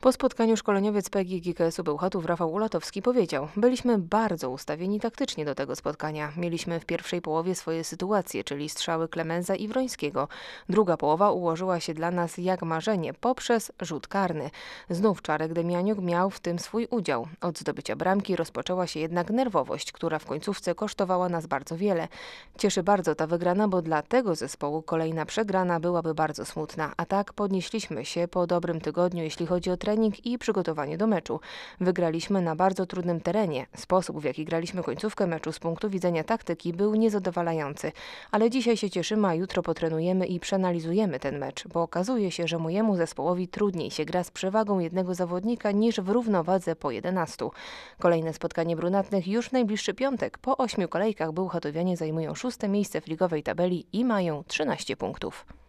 Po spotkaniu szkoleniowiec PEGI GKS-u Bełchatów Rafał Ulatowski powiedział Byliśmy bardzo ustawieni taktycznie do tego spotkania. Mieliśmy w pierwszej połowie swoje sytuacje, czyli strzały Klemenza i Wrońskiego. Druga połowa ułożyła się dla nas jak marzenie poprzez rzut karny. Znów Czarek Demianiuk miał w tym swój udział. Od zdobycia bramki rozpoczęła się jednak nerwowość, która w końcówce kosztowała nas bardzo wiele. Cieszy bardzo ta wygrana, bo dla tego zespołu kolejna przegrana byłaby bardzo smutna. A tak podnieśliśmy się po dobrym tygodniu, jeśli chodzi o trening i przygotowanie do meczu. Wygraliśmy na bardzo trudnym terenie. Sposób, w jaki graliśmy końcówkę meczu z punktu widzenia taktyki był niezadowalający. Ale dzisiaj się cieszymy, a jutro potrenujemy i przeanalizujemy ten mecz, bo okazuje się, że mojemu zespołowi trudniej się gra z przewagą jednego zawodnika niż w równowadze po 11. Kolejne spotkanie brunatnych już w najbliższy piątek. Po ośmiu kolejkach Bełchatowianie zajmują szóste miejsce w ligowej tabeli i mają 13 punktów.